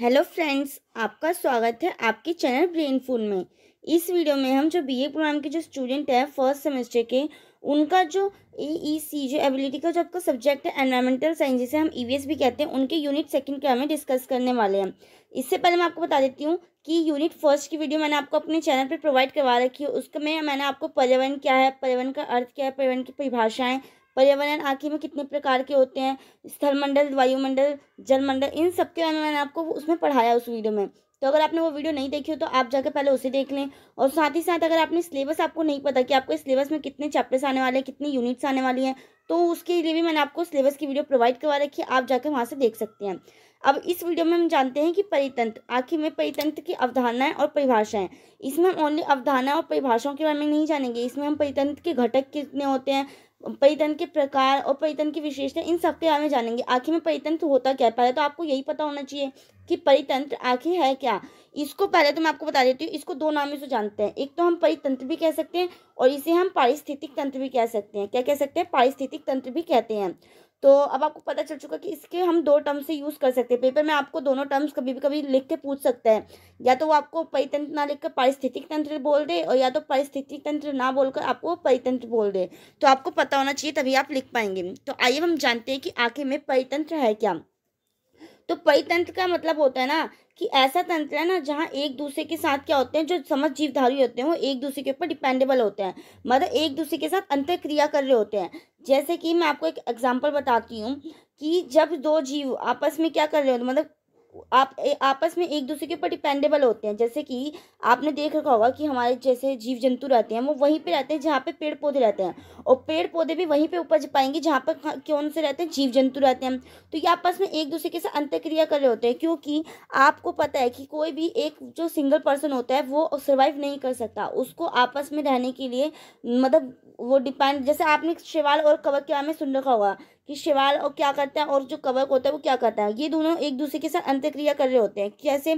hello friends आपका स्वागत है आपके चैनल ब्रेन फूड में इस वीडियो में हम जो बीए प्रोग्राम के जो स्टूडेंट हैं फर्स्ट सेमेस्टर के उनका जो एईसी e जो एबिलिटी का जो आपका सब्जेक्ट है एनवायरमेंटल साइंस जिसे हम ईवीएस e भी कहते हैं उनके यूनिट सेकंड के हमें डिस्कस करने वाले हैं इससे पहले मैं आपको बता देती हूँ कि यूनिट फर्स्ट की वीडियो मैंने आपको अपने चैनल पर प्रोवाइड करवा रखी है उसमें मैंने आपको पर्यावरण क्या है पर्यावरण का अर्थ क्या है पर्यावरण की परिभाषाएँ पर्यावरण आखिर में कितने प्रकार के होते हैं स्थलमंडल वायुमंडल जलमंडल इन सब के बारे में मैंने आपको उसमें पढ़ाया उस वीडियो में तो अगर आपने वो वीडियो नहीं देखी हो तो आप जाकर पहले उसे देख लें और साथ ही साथ अगर आपने सिलेबस आपको नहीं पता कि आपको सिलेबस में कितने चैप्टर्स आने वाले हैं कितनी यूनिट्स आने वाली हैं तो उसके लिए भी मैंने आपको सिलेबस की वीडियो प्रोवाइड करवा रखी है आप जाकर वहाँ से देख सकते हैं अब इस वीडियो में हम जानते हैं कि परितंत्र आखिर में परितंत्र की अवधारणाएं और परिभाषाएं इसमें हम ओनली अवधारणा और परिभाषाओं के बारे में नहीं जानेंगे इसमें हम परितंत्र के घटक कितने होते हैं परितन के प्रकार और परितन की विशेषता इन सब के बारे में जानेंगे आखिर में परितंत्र तो होता क्या है पहले तो आपको यही पता होना चाहिए कि परितंत्र आखिर है क्या इसको पहले तो मैं आपको बता देती हूँ इसको दो नाम से जानते हैं एक तो हम परितंत्र भी कह सकते हैं और इसे हम पारिस्थितिक तंत्र भी कह सकते हैं क्या कह सकते हैं पारिस्थितिक तंत्र भी कहते हैं तो अब आपको पता चल चुका कि इसके हम दो टर्म से यूज़ कर सकते हैं पेपर में आपको दोनों टर्म्स कभी भी कभी लिख के पूछ सकते हैं या तो वो आपको परितंत्र ना लिखकर पारिस्थितिक तंत्र बोल दे और या तो पारिस्थितिक तंत्र ना बोलकर आपको परितंत्र बोल दे तो आपको पता होना चाहिए तभी आप लिख पाएंगे तो आइए हम जानते हैं कि आखिर में परितंत्र है क्या तो परितंत्र का मतलब होता है ना कि ऐसा तंत्र है ना जहाँ एक दूसरे के साथ क्या होते हैं जो समझ जीवधारी होते हैं वो एक दूसरे के ऊपर डिपेंडेबल होते हैं मतलब एक दूसरे के साथ अंतर क्रिया कर रहे होते हैं जैसे कि मैं आपको एक एग्जाम्पल बताती हूँ कि जब दो जीव आपस में क्या कर रहे होते मतलब आप आपस में एक दूसरे के ऊपर डिपेंडेबल होते हैं जैसे कि आपने देख रखा होगा कि हमारे जैसे जीव जंतु रहते हैं वो वहीं पे रहते हैं जहाँ पे पेड़ पौधे रहते हैं और पेड़ पौधे भी वहीं पे उपज पाएंगे जहाँ पर कौन से रहते हैं जीव जंतु रहते हैं तो ये आपस में एक दूसरे के साथ अंत्यक्रिया कर रहे होते हैं क्योंकि आपको पता है कि कोई भी एक जो सिंगल पर्सन होता है वो सर्वाइव नहीं कर सकता उसको आपस में रहने के लिए मतलब वो डिपेंड जैसे आपने शिवाल और कवक के बारे में सुन रखा होगा कि शिवाल और क्या करता है और जो कवक होता है वो क्या करता है ये दोनों एक दूसरे के साथ अंत्यक्रिया कर रहे होते हैं कैसे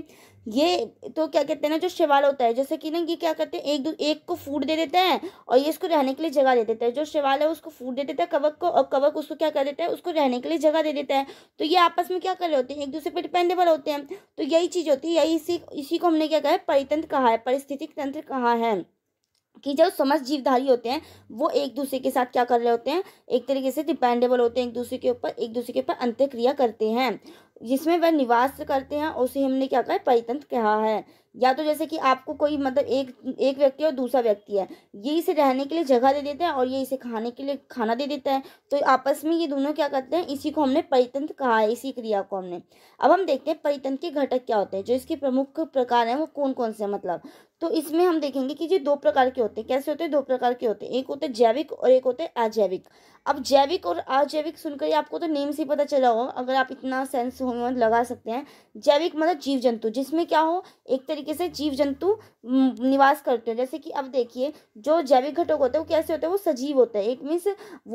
ये तो क्या कहते हैं ना जो शिवाल होता है जैसे कि ना ये क्या करते हैं एक एक को फूड दे देते हैं और ये इसको रहने के लिए जगह दे देता है जो शिवाल है उसको फूड दे देता है कवक को और कवक उसको क्या कर देता है उसको रहने के लिए जगह दे देता है तो ये आपस में क्या कर रहे होते हैं एक दूसरे पर डिपेंडेबल होते हैं तो यही चीज़ होती है यही इसी इसी को हमने क्या कहा है परितंत्र कहा है परिस्थितिक तंत्र कहा है कि जो समस्त जीवधारी होते हैं वो एक दूसरे के साथ क्या कर रहे होते हैं एक तरीके से डिपेंडेबल होते हैं एक दूसरे के ऊपर एक दूसरे के ऊपर अंत्यक्रिया करते हैं जिसमें वह निवास करते हैं उसे हमने क्या कहा है परितंत्र कहा है या तो जैसे कि आपको कोई मतलब एक एक व्यक्ति और दूसरा व्यक्ति है ये इसे रहने के लिए जगह दे देते हैं और ये इसे खाने के लिए खाना दे देता है तो आपस में ये दोनों क्या करते हैं इसी को हमने परितंत्र कहा है इसी क्रिया को हमने अब हम देखते हैं परितंत्र के घटक क्या होते हैं जो इसके प्रमुख प्रकार हैं वो कौन कौन से मतलब तो इसमें हम देखेंगे कि ये दो प्रकार के होते हैं कैसे होते हैं दो प्रकार के होते हैं एक होते हैं जैविक और एक होते हैं अजैविक अब जैविक और अजैविक सुनकर आपको तो नेम से पता चला होगा अगर आप इतना सेंस से लगा सकते हैं जैविक मतलब जीव जंतु जिसमें क्या हो एक तरीके से जीव जंतु निवास करते हैं जैसे कि अब देखिए जो जैविक घटक होते हैं वो कैसे होते हैं वो सजीव होते हैं एक मीन्स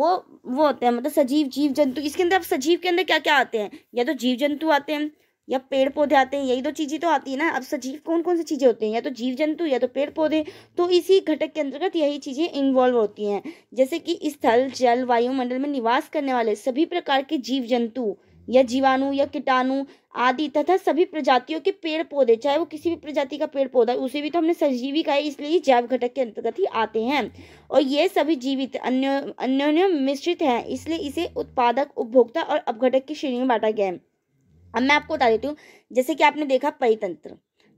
वो वो होते हैं मतलब सजीव जीव जंतु इसके अंदर अब सजीव के अंदर क्या क्या आते हैं या तो जीव जंतु आते हैं या पेड़ पौधे आते हैं यही दो चीज़ें तो आती है ना अब सजीव कौन कौन सी चीज़ें होती हैं या तो जीव जंतु या तो पेड़ पौधे तो इसी घटक के अंतर्गत यही चीज़ें इन्वॉल्व होती हैं जैसे कि स्थल जल वायुमंडल में निवास करने वाले सभी प्रकार के जीव जंतु या जीवाणु या कीटाणु आदि तथा सभी प्रजातियों के पेड़ पौधे चाहे वो किसी भी प्रजाति का पेड़ पौधा उसे भी तो हमने सजीवी कहा है इसलिए जैव घटक के अंतर्गत ही आते हैं और ये सभी जीवित अन्य अन्य मिश्रित हैं इसलिए इसे उत्पादक उपभोक्ता और अपघटक की श्रेणी में बांटा गया है अब मैं आपको बता देती हूँ जैसे कि आपने देखा परितंत्र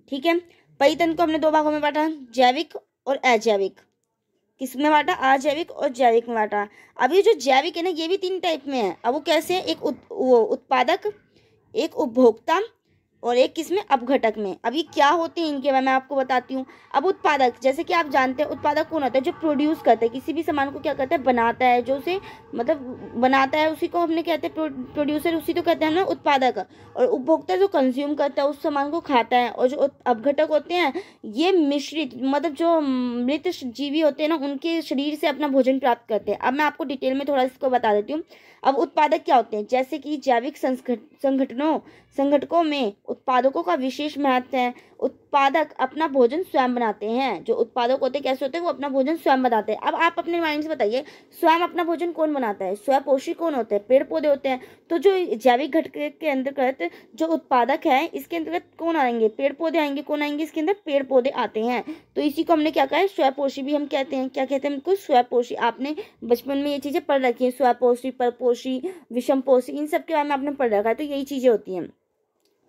ठीक है परितंत्र को हमने दो भागों में बांटा जैविक और अजैविक किस में बांटा अजैविक और जैविक में बांटा अभी जो जैविक है ना ये भी तीन टाइप में है अब वो कैसे है एक उत, वो उत्पादक एक उपभोक्ता और एक किस में अपघटक में अभी क्या होते हैं इनके बारे में आपको बताती हूँ अब उत्पादक जैसे कि आप जानते हैं उत्पादक कौन होता है जो प्रोड्यूस करता है किसी भी सामान को क्या करता है बनाता है जो उसे मतलब बनाता है उसी को हमने कहते हैं प्रोड्यूसर उसी तो कहते हैं ना उत्पादक और उपभोक्ता जो कंज्यूम करता है उस सामान को खाता है और जो अपघटक होते हैं ये मिश्रित मतलब जो मृत जीवी होते हैं ना उनके शरीर से अपना भोजन प्राप्त करते हैं अब मैं आपको डिटेल में थोड़ा इसको बता देती हूँ अब उत्पादक क्या होते हैं जैसे कि जैविक संगठनों संगठकों में उत्पादकों का विशेष महत्व है उत्पादक अपना भोजन स्वयं बनाते हैं जो उत्पादक होते कैसे होते हैं वो अपना भोजन स्वयं बनाते हैं अब आप अपने माइंड से बताइए स्वयं अपना भोजन कौन बनाता है स्वयं पोषी कौन होते हैं पेड़ पौधे होते हैं तो जो जैविक घटक के अंतर्गत जो उत्पादक है इसके अंतर्गत कौन आएंगे पेड़ पौधे आएंगे कौन आएंगे इसके अंदर पेड़ पौधे आते हैं तो इसी को हमने क्या कहा है स्वयपोषी भी हम कहते हैं क्या कहते हैं हमको स्वयपोषी आपने बचपन में ये चीज़ें पढ़ रखी हैं स्वयपोषी परपोषी पोषी इन सब के बारे में आपने पढ़ रखा है तो यही चीज़ें होती हैं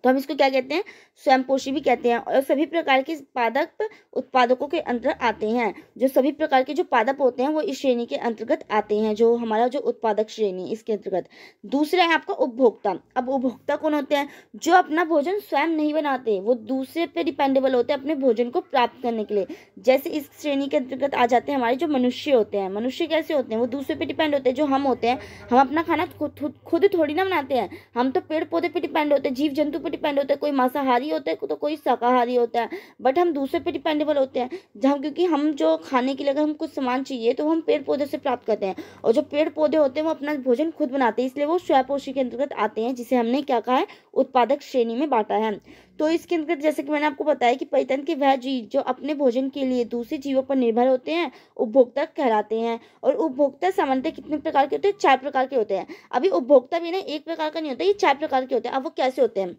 तो हम इसको क्या कहते हैं स्वयंपोषी भी कहते हैं और सभी प्रकार के पादक उत्पादकों के अंतर्गत आते हैं जो सभी प्रकार के जो पादप होते हैं वो इस श्रेणी के अंतर्गत आते हैं जो हमारा जो उत्पादक श्रेणी इसके अंतर्गत दूसरा है आपका उपभोक्ता अब उपभोक्ता कौन होते हैं जो अपना भोजन स्वयं नहीं बनाते वो दूसरे पर डिपेंडेबल होते हैं अपने भोजन को प्राप्त करने के लिए जैसे इस श्रेणी के अंतर्गत आ जाते हैं हमारे जो मनुष्य होते हैं मनुष्य कैसे होते हैं वो दूसरे पर डिपेंड होते हैं जो हम होते हैं हम अपना खाना खुद खुद थोड़ी ना बनाते हैं हम तो पेड़ पौधे पर डिपेंड होते हैं जीव जंतु पर डिपेंड होता है कोई मांसाहारी होता है तो कोई शाकाहारी होता है बट हम दूसरे पे डिपेंडेबल होते हैं जहाँ क्योंकि हम जो खाने के लिए अगर हम कुछ सामान चाहिए तो हम पेड़ पौधे से प्राप्त करते हैं और जो पेड़ पौधे होते हैं वो अपना भोजन खुद बनाते हैं इसलिए वो स्वपोषी के अंतर्गत आते हैं जिसे हमने क्या कहा है उत्पादक श्रेणी में बांटा है तो इसके अंतर्गत जैसे कि मैंने आपको बताया कि पैतन के वह जीव जो अपने भोजन के लिए दूसरे जीवों पर निर्भर होते हैं उपभोक्ता कहलाते हैं और उपभोक्ता सामान्यतः कितने प्रकार के होते हैं चार प्रकार के होते हैं अभी उपभोक्ता भी ना एक प्रकार का नहीं होता ये चार प्रकार के होते हैं अब वो कैसे होते हैं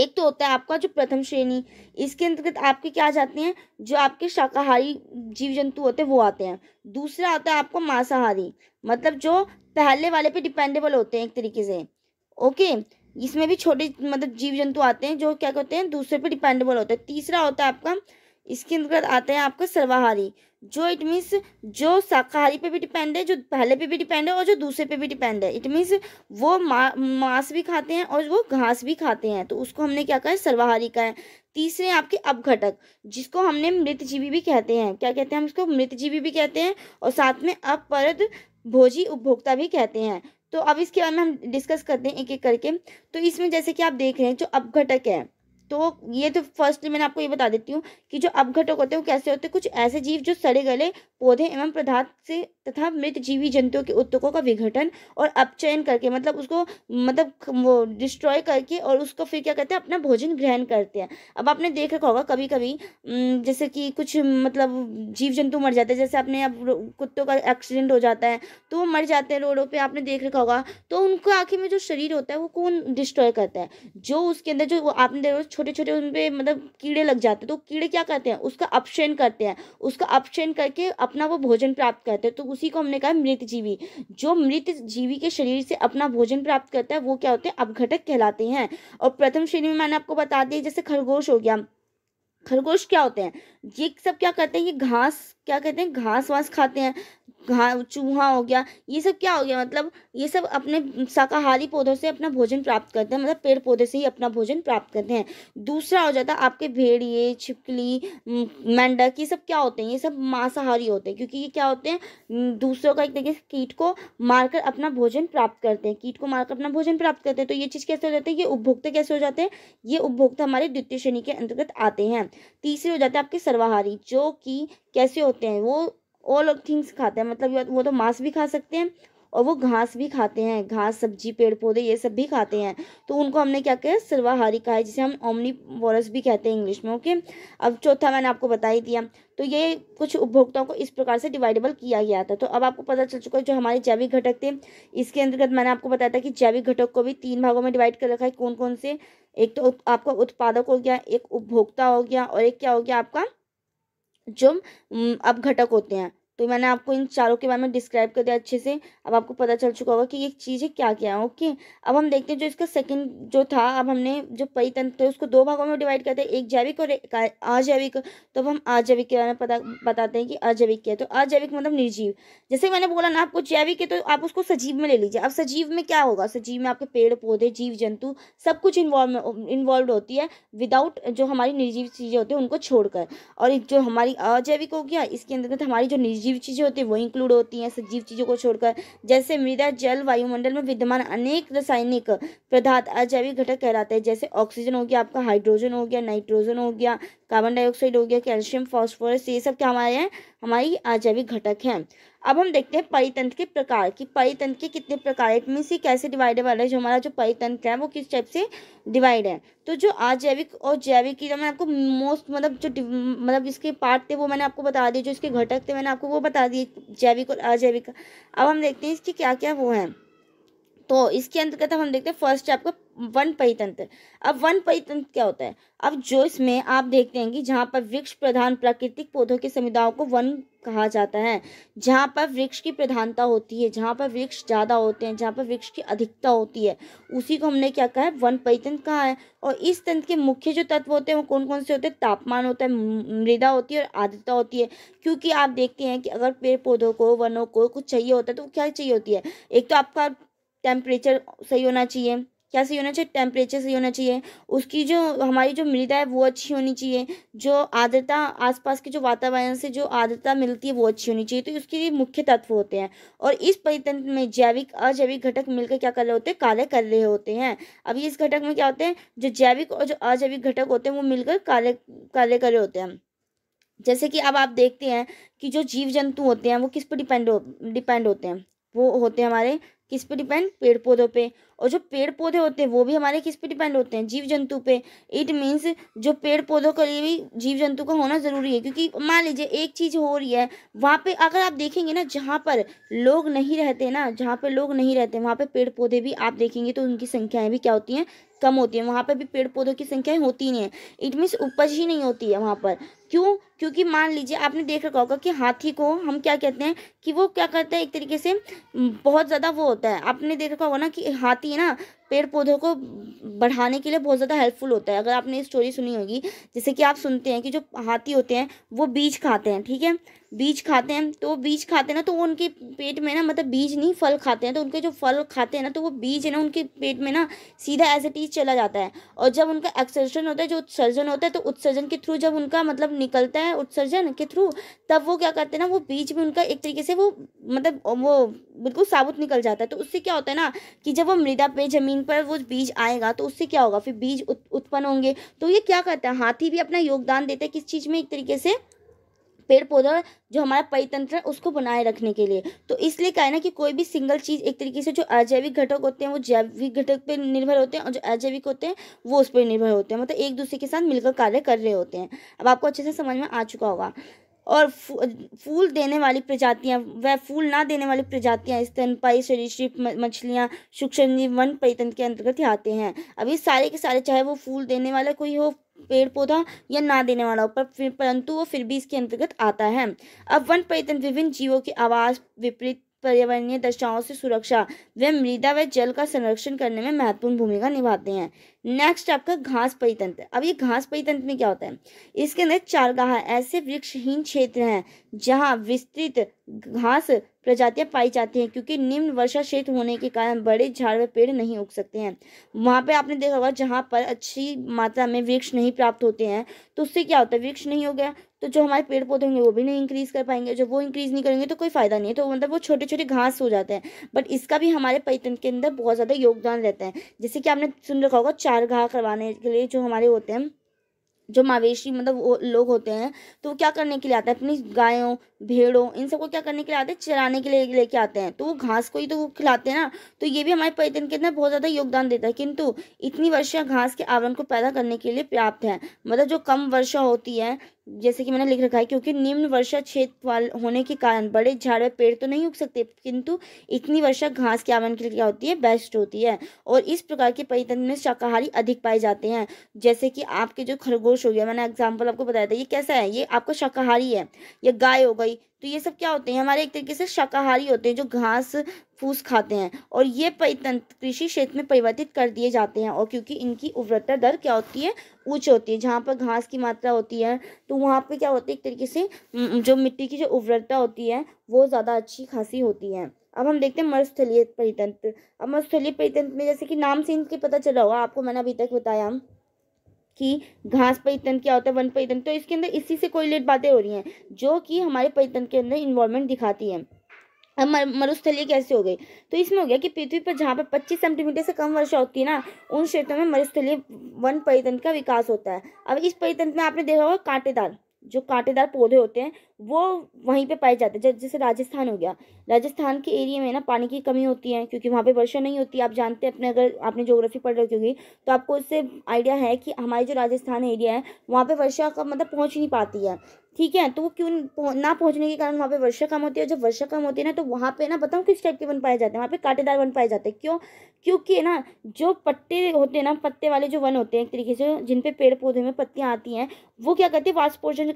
एक तो होता है आपका जो प्रथम श्रेणी इसके अंतर्गत आपके क्या जाते हैं जो आपके शाकाहारी जीव जंतु होते हैं वो आते हैं दूसरा आता है आपका मांसाहारी मतलब जो पहले वाले पे डिपेंडेबल होते हैं एक तरीके से ओके इसमें भी छोटे मतलब जीव जंतु आते हैं जो क्या कहते हैं दूसरे पे डिपेंडेबल होते हैं तीसरा होता है आपका इसके अंतर्गत आते हैं आपका सर्वाहारी जो इट मीन्स जो शाकाहारी पे भी डिपेंड है जो पहले पे भी डिपेंड है और जो दूसरे पे भी डिपेंड है इट मीन्स वो मा, मांस भी खाते हैं और वो घास भी खाते हैं तो उसको हमने क्या कहा है सर्वाहारी का है तीसरे आपके अपघटक जिसको हमने मृतजीवी भी कहते हैं क्या कहते हैं हम इसको मृतजीवी भी कहते हैं और साथ में अपरद भोजी उपभोक्ता भी कहते हैं तो अब इसके बारे में हम डिस्कस करते हैं एक एक करके तो इसमें जैसे कि आप देख रहे हैं जो अपघटक है तो ये तो फर्स्ट मैंने आपको ये बता देती हूँ कि जो अपघटक होते हैं वो कैसे होते हैं कुछ ऐसे जीव जो सड़े गले पौधे एवं पदार्थ से तथा मृत जीवी जंतुओं के उत्तकों का विघटन और अपचयन करके मतलब उसको मतलब वो डिस्ट्रॉय करके और उसको फिर क्या कहते हैं अपना भोजन ग्रहण करते हैं अब आपने देख रखा होगा कभी कभी जैसे कि कुछ मतलब जीव जंतु मर जाते हैं जैसे आपने अब कुत्तों का एक्सीडेंट हो जाता है तो वो मर जाते हैं रोडों पर आपने देख रखा होगा तो उनको आखिर में जो शरीर होता है वो कौन डिस्ट्रॉय करता है जो उसके अंदर जो आपने देखो छोटे छोटे उन पर मतलब कीड़े लग जाते हैं तो कीड़े क्या करते हैं उसका अपशयन करते हैं उसका अपशयन करके अपना वो भोजन प्राप्त करते हैं तो उसी को हमने कहा मृत जीवी जो मृत जीवी के शरीर से अपना भोजन प्राप्त करता है वो क्या होते हैं अपघटक कहलाते हैं और प्रथम श्रेणी में मैंने आपको बता दिया जैसे खरगोश हो गया खरगोश क्या होते हैं ये सब क्या करते हैं ये घास क्या कहते हैं घास वास खाते हैं घा चूहा हो गया ये सब क्या हो गया मतलब ये सब अपने शाकाहारी पौधों से अपना भोजन प्राप्त करते हैं मतलब पेड़ पौधे से ही अपना भोजन प्राप्त करते हैं दूसरा हो जाता है आपके भेड़िए छिपकली मेंढक ये सब क्या होते हैं ये सब मांसाहारी होते हैं क्योंकि ये क्या होते हैं दूसरों का एक तरीके से कीट को मारकर अपना भोजन प्राप्त करते हैं कीट को मारकर अपना भोजन प्राप्त करते हैं तो ये चीज़ कैसे हो जाती है ये उपभोक्ता कैसे हो जाते हैं ये उपभोक्ता हमारे द्वितीय श्रेणी के अंतर्गत आते हैं तीसरे हो जाते हैं आपके सर्वाहारी जो कि कैसे होते हैं वो ऑल थिंग्स खाते हैं मतलब वो तो मांस भी खा सकते हैं और वो घास भी खाते हैं घास सब्जी पेड़ पौधे ये सब भी खाते हैं तो उनको हमने क्या कहा सर्वाहारी कहा है जिसे हम ओमनी वॉरस भी कहते हैं इंग्लिश में ओके अब चौथा मैंने आपको बता ही दिया तो ये कुछ उपभोक्ताओं को इस प्रकार से डिवाइडेबल किया गया था तो अब आपको पता चल चुका है जो हमारे जैविक घटक थे इसके अंतर्गत मैंने आपको बताया था कि जैविक घटक को भी तीन भागों में डिवाइड कर रखा है कौन कौन से एक तो आपका उत्पादक हो गया एक उपभोक्ता हो गया और एक क्या हो गया आपका जो अपघटक होते हैं तो मैंने आपको इन चारों के बारे में डिस्क्राइब कर दिया अच्छे से अब आपको पता चल चुका होगा कि ये चीज़ें क्या क्या है ओके अब हम देखते हैं जो इसका सेकंड जो था अब हमने जो परितंत्र थे उसको दो भागों में डिवाइड करते हैं एक जैविक और एक अजैविक तो अब हम अजैविक के बारे में पता बताते हैं कि अजैविक क्या है तो अजैविक मतलब निर्जीव जैसे मैंने बोला ना आपको जैविक है तो आप उसको सजीव में ले लीजिए अब सजीव में क्या होगा सजीव में आपके पेड़ पौधे जीव जंतु सब कुछ इन्वॉल्व इन्वॉल्व होती है विदाउट जो हमारी निर्जीव चीज़ें होती है उनको छोड़कर और जो हमारी अजैविक हो गया इसके अंदर हमारी जो निर्जीव जीव चीज़ें होती हैं वो इंक्लूड होती हैं सजीव चीज़ों को छोड़कर जैसे मृदा जल वायुमंडल में विद्यमान अनेक रासायनिक पदार्थ अजैविक घटक कहलाते हैं जैसे ऑक्सीजन हो गया आपका हाइड्रोजन हो गया नाइट्रोजन हो गया कार्बन डाइऑक्साइड हो गया कैल्शियम फॉस्फोरस ये सब क्या हमारे हैं हमारी आजैविक घटक हैं अब हम देखते हैं परितंत्र के प्रकार कि परितंत्र के कितने प्रकार है मीन से कैसे डिवाइड वाला है जो हमारा जो परितंत्र है वो किस टाइप से डिवाइड है तो जो आजैविक और जैविक की जो तो मैंने आपको मोस्ट मतलब जो मतलब इसके पार्ट थे वो मैंने आपको बता दिए जो इसके घटक थे मैंने आपको वो बता दिए जैविक और अजैविक अब हम देखते हैं इसके क्या क्या वो हैं तो इसके अंतर्गत हम देखते हैं फर्स्ट है आपका वन परितंत्र अब वन परितंत्र क्या होता है अब जो इसमें आप देखते हैं कि जहाँ पर वृक्ष प्रधान प्राकृतिक पौधों के समुदायों को वन कहा जाता है जहाँ पर वृक्ष की प्रधानता होती है जहाँ पर वृक्ष ज़्यादा होते हैं जहाँ पर वृक्ष की अधिकता होती है उसी को हमने क्या कहा है वन परितंत्र कहा है और इस तंत्र के मुख्य जो तत्व होते हैं वो कौन कौन से होते हैं तापमान होता है मृदा होती है और आर्द्रता होती है क्योंकि आप देखते हैं कि अगर पेड़ पौधों को वनों को कुछ चाहिए होता है तो क्या चाहिए होती है एक तो आपका टेम्परेचर सही होना चाहिए क्या सही होना चाहिए टेम्परेचर सही होना चाहिए उसकी जो हमारी जो मृदा है वो अच्छी होनी चाहिए जो आर्द्रता आसपास के जो वातावरण से जो आर्द्रता मिलती है वो अच्छी होनी चाहिए तो उसके लिए मुख्य तत्व होते हैं और इस परितंत्र में जैविक अजैविक घटक मिलकर क्या कर रहे होते हैं कार्य कर रहे होते हैं अभी इस घटक में क्या होते हैं जो जैविक और जो अजैविक घटक होते हैं वो मिलकर कार्य कार्य कर रहे होते हैं जैसे कि अब आप देखते हैं कि जो जीव जंतु होते हैं वो किस पर डिपेंड हो डिपेंड होते हैं वो होते हैं हमारे किस पे डिपेंड पेड़ पौधों पे और जो पेड़ पौधे होते हैं वो भी हमारे किस पे डिपेंड होते हैं जीव जंतु पे इट मीन्स जो पेड़ पौधों के लिए भी जीव जंतु का होना ज़रूरी है क्योंकि मान लीजिए एक चीज़ हो रही है वहाँ पे अगर आप देखेंगे ना जहाँ पर लोग नहीं रहते ना जहाँ पर लोग नहीं रहते वहाँ पर पे पेड़ पौधे भी आप देखेंगे तो उनकी संख्याएँ भी क्या होती हैं कम होती है वहाँ पर भी पेड़ पौधों की संख्या होती नहीं है इट मीन्स उपज ही नहीं होती है वहाँ पर क्यों क्योंकि मान लीजिए आपने देख रखा होगा कि हाथी को हम क्या कहते हैं कि वो क्या करता है एक तरीके से बहुत ज़्यादा वो होता है आपने देख रखा होगा ना कि हाथी है ना पेड़ पौधों को बढ़ाने के लिए बहुत ज़्यादा हेल्पफुल होता है अगर आपने स्टोरी सुनी होगी जैसे कि आप सुनते हैं कि जो हाथी होते हैं वो बीज खाते हैं ठीक है बीज खाते हैं तो वो बीज खाते हैं ना तो वो उनके पेट में ना मतलब बीज नहीं फल खाते हैं तो उनके जो फल खाते हैं ना तो वो बीज है ना उनके पेट में ना सीधा एज टीज चला जाता है और जब उनका एक्सर्जन होता है जो उत्सर्जन होता है तो उत्सर्जन के थ्रू जब उनका मतलब निकलता है उत्सर्जन के थ्रू तब वो क्या करते हैं ना वो बीज में उनका एक तरीके से वो मतलब वो बिल्कुल साबुत निकल जाता है तो उससे क्या होता है ना कि जब वो मृदा पे ज़मीन पर वो बीज आएगा तो उससे क्या होगा फिर बीज उत्पन्न होंगे तो ये क्या करता है हाथी भी अपना योगदान देता है किस चीज़ में एक तरीके से पेड़ पौधा जो हमारा परितंत्र है उसको बनाए रखने के लिए तो इसलिए कहा है ना कि कोई भी सिंगल चीज़ एक तरीके से जो अजैविक घटक होते हैं वो जैविक घटक पर निर्भर होते हैं और जो अजैविक होते हैं वो उस पर निर्भर होते हैं मतलब एक दूसरे के साथ मिलकर कार्य कर रहे होते हैं अब आपको अच्छे से समझ में आ चुका होगा और फूल देने वाली प्रजातियां वह फूल ना देने वाली प्रजातियां स्तनपाई सरीसृप मछलियां सूक्ष्मजीव वन परितंत्र के अंतर्गत आते हैं अभी सारे के सारे चाहे वो फूल देने वाला कोई हो पेड़ पौधा या ना देने वाला हो पर फिर परंतु वो फिर भी इसके अंतर्गत आता है अब वन परितंत्र विभिन्न जीवों के आवास विपरीत पर्यावरणीय दशाओं से सुरक्षा वे मृदा व जल का संरक्षण करने में महत्वपूर्ण भूमिका निभाते हैं नेक्स्ट आपका घास परितंत्र अब ये घास परितंत्र में क्या होता है इसके अंदर चारगाह ऐसे वृक्षहीन क्षेत्र हैं जहाँ विस्तृत घास प्रजातियाँ पाई जाती हैं क्योंकि निम्न वर्षा क्षेत्र होने के कारण बड़े झाड़ व पेड़ नहीं उग सकते हैं वहाँ पे आपने देखा होगा जहाँ पर अच्छी मात्रा में वृक्ष नहीं प्राप्त होते हैं तो उससे क्या होता है वृक्ष नहीं हो गया तो जो हमारे पेड़ पौधे होंगे वो भी नहीं इंक्रीज़ कर पाएंगे जब वो इंक्रीज़ नहीं करेंगे तो कोई फ़ायदा नहीं है तो मतलब वो छोटे छोटे घास हो जाते हैं बट इसका भी हमारे पर्यटन के अंदर बहुत ज़्यादा योगदान रहता है जैसे कि आपने सुन रखा होगा चार घा करवाने के लिए जो हमारे होते हैं जो मवेशी मतलब वो लोग होते हैं तो वो क्या करने के लिए आते हैं अपनी गायों भेड़ों इन सबको क्या करने के लिए आते हैं चराने के लिए लेके आते हैं तो वो घास को ही तो वो खिलाते हैं ना तो ये भी हमारे पर्यटन के अंदर बहुत ज़्यादा योगदान देता है किंतु इतनी वर्षा घास के आवरण को पैदा करने के लिए पर्याप्त है मतलब जो कम वर्षा होती है जैसे कि मैंने लिख रखा है क्योंकि निम्न वर्षा क्षेत्र वाल होने के कारण बड़े झाड़ में पेड़ तो नहीं उग सकते किंतु इतनी वर्षा घास के आवन के लिए क्या होती है बेस्ट होती है और इस प्रकार के परितंत्र में शाकाहारी अधिक पाए जाते हैं जैसे कि आपके जो खरगोश हो गया मैंने एग्जाम्पल आपको बताया था ये कैसा है ये आपका शाकाहारी है या गाय हो गई तो ये सब क्या होते हैं हमारे एक तरीके से शाकाहारी होते हैं जो घास फूस खाते हैं और ये कृषि क्षेत्र में परिवर्तित कर दिए जाते हैं और क्योंकि इनकी उर्वरता दर क्या होती है ऊँच होती है जहाँ पर घास की मात्रा होती है तो वहाँ पर क्या होती है एक तरीके से जो मिट्टी की जो उर्वरता होती है वो ज़्यादा अच्छी खासी होती है अब हम देखते हैं मरुस्थलीय परितंत्र अब मरुस्थलीय परितंत्र में जैसे कि नाम से इनके पता चला होगा आपको मैंने अभी तक बताया हम कि घास पैतन क्या होता है वन पैतन तो इसके अंदर इसी से कोई बातें हो रही हैं जो कि हमारे पैतन के अंदर इन्वॉल्वमेंट दिखाती है अब मर, कैसे हो गई तो इसमें हो गया कि पृथ्वी पर जहाँ पर पच्चीस सेंटीमीटर से कम वर्षा होती है ना उन क्षेत्रों में मरुस्थली वन परितंत्र का विकास होता है अब इस परितंत्र में आपने देखा होगा कांटेदार जो कांटेदार पौधे होते हैं वो वहीं पे पाए जाते हैं जैसे राजस्थान हो गया राजस्थान के एरिया में ना पानी की कमी होती है क्योंकि वहाँ पे वर्षा नहीं होती आप जानते हैं अपने अगर आपने ज्योग्राफी पढ़ रखी होगी तो आपको इससे आइडिया है कि हमारे जो राजस्थान एरिया है वहाँ पे वर्षा का मतलब पहुँच नहीं पाती है ठीक है तो वो क्यों ना पहुंचने के कारण वहाँ पे वर्षा कम होती है जब वर्षा कम होती है ना तो वहाँ पे ना बताऊँ किस टाइप के बन पाए जाते हैं वहाँ पे कांटेदार वन पाए जाते हैं क्यों क्योंकि ना जो पत्ते होते हैं ना पत्ते वाले जो वन होते हैं एक तरीके से जिन पे पेड़ पौधे में पत्तियाँ आती हैं वो क्या करती है वास्पोर्जन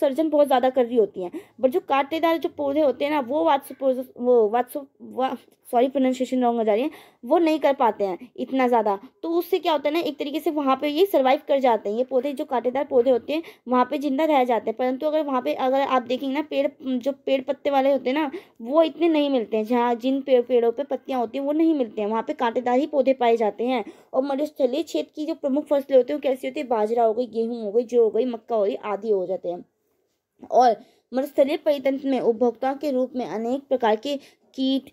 सर्जन बहुत ज़्यादा कर रही होती हैं बट जो कांटेदार जो पौधे होते हैं ना वो वात्सो वो वात्सो वा सॉरी प्रोनाउंसिएशन रॉन्ग हो जा रही है वो नहीं कर पाते हैं इतना ज़्यादा तो उससे क्या होता है ना एक तरीके से वहाँ पर ये सर्वाइव कर जाते हैं ये पौधे जो कांटेदार पौधे होते हैं वहाँ पर जिंदा रह जाते जाते हैं परंतु अगर वहाँ पे अगर आप देखेंगे ना पेड़ जो पेड़ पत्ते वाले होते हैं ना वो इतने नहीं मिलते हैं जहाँ जिन पेड़ पेड़ों पे पत्तियाँ होती हैं वो नहीं मिलते हैं वहाँ पे कांटेदार ही पौधे पाए जाते हैं और मरुस्थलीय क्षेत्र की जो प्रमुख फसलें होती हैं वो कैसी होती है बाजरा हो गई गेहूँ हो गई जो हो गई मक्का हो गई आदि हो जाते हैं और मरुस्थलीय परितंत्र में उपभोक्ताओं के रूप में अनेक प्रकार के कीट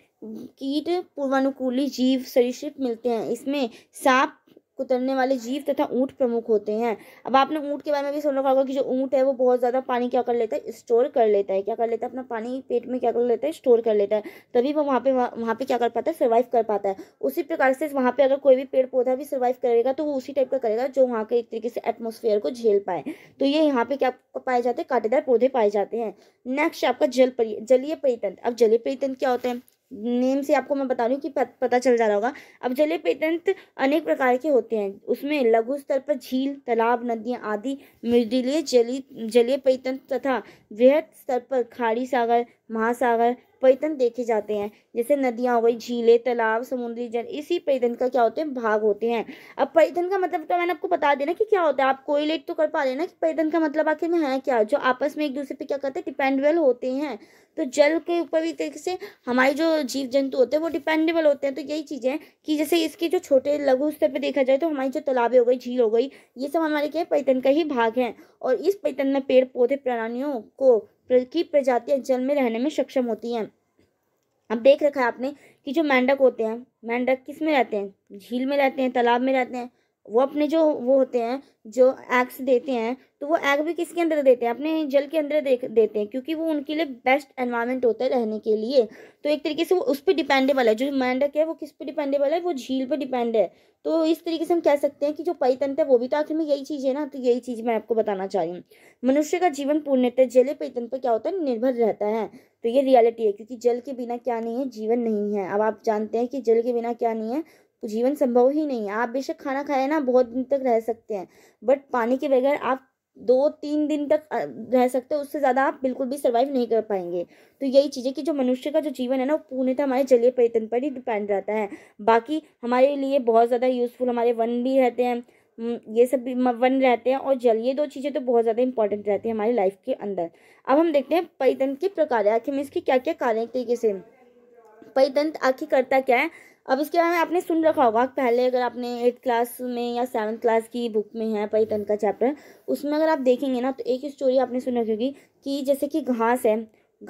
कीट पूर्वानुकूली जीव सरीसृप मिलते हैं इसमें सांप कुतरने वाले जीव तथा ऊँट प्रमुख होते हैं अब आपने ऊँट के बारे में भी सुन रखा होगा कि जो ऊँट है वो बहुत ज़्यादा पानी क्या कर लेता है स्टोर कर लेता है क्या कर लेता है अपना पानी पेट में क्या कर लेता है स्टोर कर लेता है तभी वो वहाँ पे वहाँ पे क्या कर पाता है सर्वाइव कर पाता है उसी प्रकार से वहाँ पर अगर कोई भी पेड़ पौधा भी सर्वाइव करेगा तो वो उसी टाइप का करेगा जो वहाँ के एक तरीके से एटमोसफेयर को झेल पाए तो ये यहाँ पे क्या पाए जाते हैं कांटेदार पौधे पाए जाते हैं नेक्स्ट आपका जल जलीय परितंत्र अब जलीय परितंत्र क्या होते हैं नेम से आपको मैं बता रही हूँ कि पता चल जा रहा होगा अब जलीय पेटेंट अनेक प्रकार के होते हैं उसमें लघु स्तर पर झील तालाब नदियाँ आदि मृदुलीय जली जलीय पेटेंट तथा वृहद स्तर पर खाड़ी सागर महासागर पर्यटन देखे जाते हैं जैसे नदियाँ हो गई झीलें तालाब समुद्री जल इसी पर्यटन का क्या होते हैं भाग होते हैं अब पर्यटन का मतलब तो मैंने आपको बता देना कि क्या होता है आप कोई लेट तो कर पा रहे ना कि पर्यटन का मतलब आखिर में है क्या जो आपस में एक दूसरे पर क्या करते हैं डिपेंडेबल होते हैं तो जल के ऊपर भी तरीके से हमारे जो जीव जंतु होते हैं वो डिपेंडेबल होते हैं तो यही चीज़ें हैं कि जैसे इसके जो छोटे लघु स्तर पर देखा जाए तो हमारी जो तालाबें हो गई झील हो गई ये सब हमारे क्या है पैतन का ही भाग हैं और इस पैतन में पेड़ पौधे प्राणियों को की प्रजातियाँ जल में रहने में सक्षम होती हैं अब देख रखा है आपने कि जो मेंढक होते हैं मेंढक किस में रहते हैं झील में रहते हैं तालाब में रहते हैं वो अपने जो वो होते हैं जो एग्स देते हैं तो वो एग भी किसके अंदर देते हैं अपने जल के अंदर दे, देते हैं क्योंकि वो उनके लिए बेस्ट एनवायरनमेंट होता है रहने के लिए तो एक तरीके से वो उस पर डिपेंडेबल है जो मेंढक है वो किस पे डिपेंडेबल है वो झील पे डिपेंड है तो इस तरीके से हम कह सकते हैं कि जो पैतंत्र है वो भी तो आखिर में यही चीज़ है ना तो यही चीज़ मैं आपको बताना चाह रही हूँ मनुष्य का जीवन पूर्णतः जल पैतंत्र पर क्या होता है निर्भर रहता है तो ये रियलिटी है क्योंकि जल के बिना क्या नहीं है जीवन नहीं है अब आप जानते हैं कि जल के बिना क्या नहीं है तो जीवन संभव ही नहीं है आप बेशक खाना खाए ना बहुत दिन तक रह सकते हैं बट पानी के बगैर आप दो तीन दिन तक रह सकते हो उससे ज़्यादा आप बिल्कुल भी सर्वाइव नहीं कर पाएंगे तो यही चीज़ है कि जो मनुष्य का जो जीवन है ना वो पूर्णतः हमारे जलीय परितन पर ही डिपेंड रहता है बाकी हमारे लिए बहुत ज़्यादा यूज़फुल हमारे वन भी रहते हैं ये सब भी वन रहते हैं और जल ये दो चीज़ें तो बहुत ज़्यादा इंपॉर्टेंट रहती है हमारी लाइफ के अंदर अब हम देखते हैं परितंत्र के प्रकार आखिर में इसके क्या क्या कार्य तरीके से परितंत्र आखिर करता क्या है अब इसके बारे में आपने सुन रखा होगा पहले अगर आपने एट्थ क्लास में या सेवन्थ क्लास की बुक में है पैतन का चैप्टर उसमें अगर आप देखेंगे ना तो एक स्टोरी आपने सुन रखी होगी कि जैसे कि घास है